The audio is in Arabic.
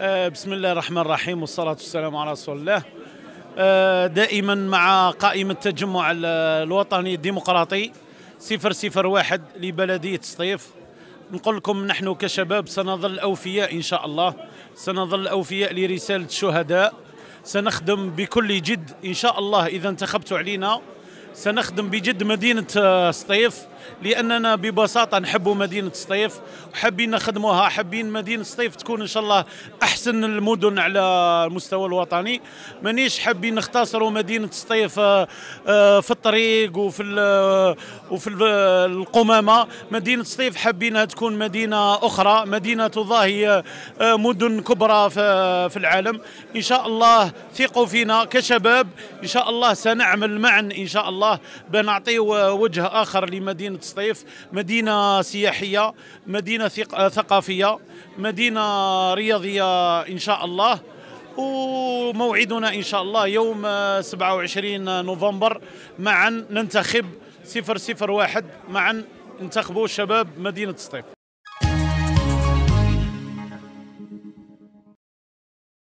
آه، بسم الله الرحمن الرحيم والصلاة والسلام على رسول الله آه، دائما مع قائمة التجمع الوطني الديمقراطي صفر صفر واحد لبلدية سطيف نقول لكم نحن كشباب سنظل أوفياء إن شاء الله سنظل أوفياء لرسالة الشهداء سنخدم بكل جد إن شاء الله إذا انتخبتوا علينا سنخدم بجد مدينة آه، سطيف لأننا ببساطة نحب مدينة سطيف وحابين نخدموها حابين مدينة سطيف تكون إن شاء الله أحسن المدن على المستوى الوطني مانيش حابين نختصروا مدينة سطيف آه، آه، في الطريق وفي وفي القمامة مدينة سطيف حابينها تكون مدينة أخرى مدينة تضاهي مدن كبرى في العالم إن شاء الله ثقوا فينا كشباب إن شاء الله سنعمل معا إن شاء الله الله بنعطيو وجه اخر لمدينه سطيف مدينه سياحيه مدينه ثقافيه مدينه رياضيه ان شاء الله وموعدنا ان شاء الله يوم 27 نوفمبر معا ننتخب 001 معا انتخبوا شباب مدينه سطيف